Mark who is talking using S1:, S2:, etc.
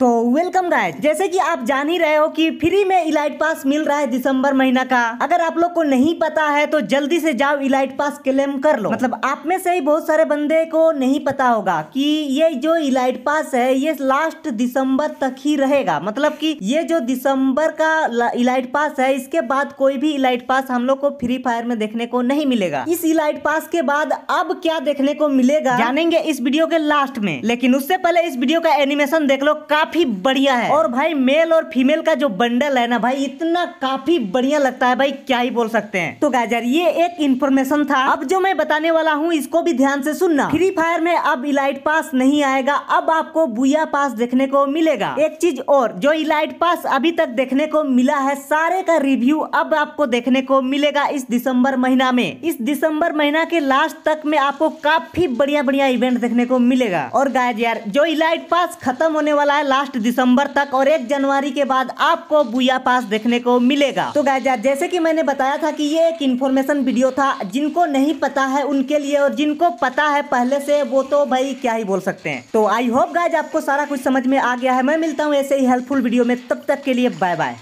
S1: तो welcome guys जैसे कि आप जान ही रहे हो कि फ्री में इलाइट पास मिल रहा है दिसंबर महीना का अगर आप लोग को नहीं पता है तो जल्दी से जाओ इलाइट पास क्लेम कर लो मतलब आप में से ही बहुत सारे बंदे को नहीं पता होगा कि ये जो इलाइट पास है ये लास्ट दिसंबर तक ही रहेगा मतलब कि ये जो दिसंबर का इलाइट पास है इसके बाद कोई भी इलाइट पास हम लोग को फ्री फायर में देखने को नहीं मिलेगा इस इलाइट पास के बाद अब क्या देखने को मिलेगा जानेंगे इस वीडियो के लास्ट में लेकिन उससे पहले इस वीडियो का एनिमेशन देख लो काफी काफी बढ़िया है और भाई मेल और फीमेल का जो बंडल है ना भाई इतना काफी बढ़िया लगता है भाई क्या ही बोल सकते हैं तो गाजर ये एक इन्फॉर्मेशन था अब जो मैं बताने वाला हूँ इसको भी ध्यान से सुनना फ्री फायर में अब इलाइट पास नहीं आएगा अब आपको बुया पास देखने को मिलेगा एक चीज और जो इलाइट पास अभी तक देखने को मिला है सारे का रिव्यू अब आपको देखने को मिलेगा इस दिसंबर महीना में इस दिसंबर महीना के लास्ट तक में आपको काफी बढ़िया बढ़िया इवेंट देखने को मिलेगा और गाय यार जो इलाइट पास खत्म होने वाला है लास्ट दिसंबर तक और एक जनवरी के बाद आपको बुया पास देखने को मिलेगा तो गाय जैसे की मैंने बताया था की ये एक इन्फॉर्मेशन वीडियो था जिनको नहीं पता है उनके लिए और जिनको पता है पहले से वो तो भाई क्या ही बोल सकते हैं तो आई होप गायज आपको सारा कुछ समझ में आ गया है मैं मिलता हूँ ऐसे ही हेल्पफुल वीडियो में तब तक के लिए बाय बाय